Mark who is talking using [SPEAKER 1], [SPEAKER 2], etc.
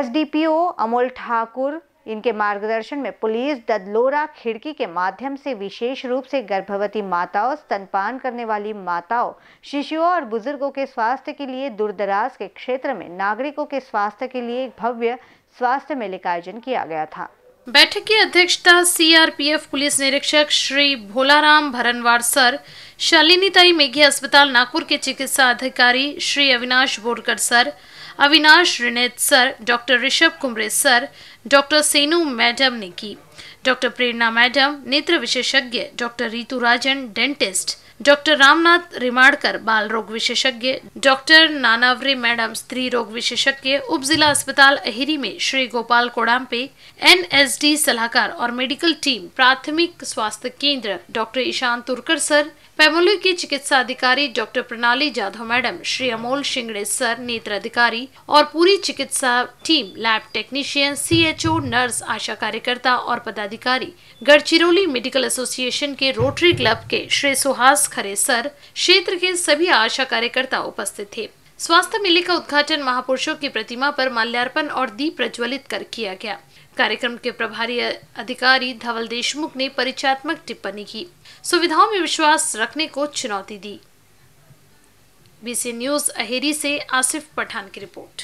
[SPEAKER 1] SDPO Amol Thakur इनके मार्गदर्शन में पुलिस ददलोरा खिड़की के माध्यम से विशेष रूप से गर्भवती माताओं स्तनपान करने वाली माताओं शिशुओं और बुजुर्गों के स्वास्थ्य के लिए दूरदराज के क्षेत्र में नागरिकों के स्वास्थ्य के लिए एक भव्य स्वास्थ्य मेले का आयोजन किया गया था
[SPEAKER 2] बैठक की अध्यक्षता सीआरपीएफ पुलिस निरीक्षक श्री भोलाराम भरनवार सर शालिनीताई मेघिया अस्पताल नागपुर के चिकित्सा अधिकारी Shri Avinash Borkar sir Avinash Rinet sir doctor Rishabh Kumre sir doctor Senu madam ने की डॉक्टर प्रेरणा मैडम नेत्र विशेषज्ञ doctor Ritu Rajan dentist doctor Ramnath Rimadkar बाल रोग विशेषज्ञ डॉक्टर नानावरी मैडम स्त्री रोग विशेषज्ञ उप जिला अस्पताल अहिरी में श्री गोपाल कोडाम्पे डी सलाहकार और मेडिकल टीम प्राथमिक स्वास्थ्य केंद्र डॉक्टर ईशान तुरकर सर पैमोली के चिकित्सा अधिकारी doctor Pranali Jadhav madam Shri Amol Shingade sir नेत्र अधिकारी और पूरी चिकित्सा टीम लैब टेक्नीशियन सी नर्स आशा कार्यकर्ता और पदाधिकारी गढ़चिरौली मेडिकल एसोसिएशन के रोटरी क्लब के श्री सुहास खरे सर क्षेत्र के सभी आशा कार्यकर्ता उपस्थित थे स्वास्थ्य मेले का उद्घाटन महापुरुषों की प्रतिमा पर माल्यार्पण और दीप प्रज्वलित कर किया गया कार्यक्रम के प्रभारी अधिकारी धवल देशमुख ने परिचयात्मक टिप्पणी की सुविधाओं में विश्वास रखने को चुनौती दी बीसी न्यूज अहेरी से आसिफ पठान की रिपोर्ट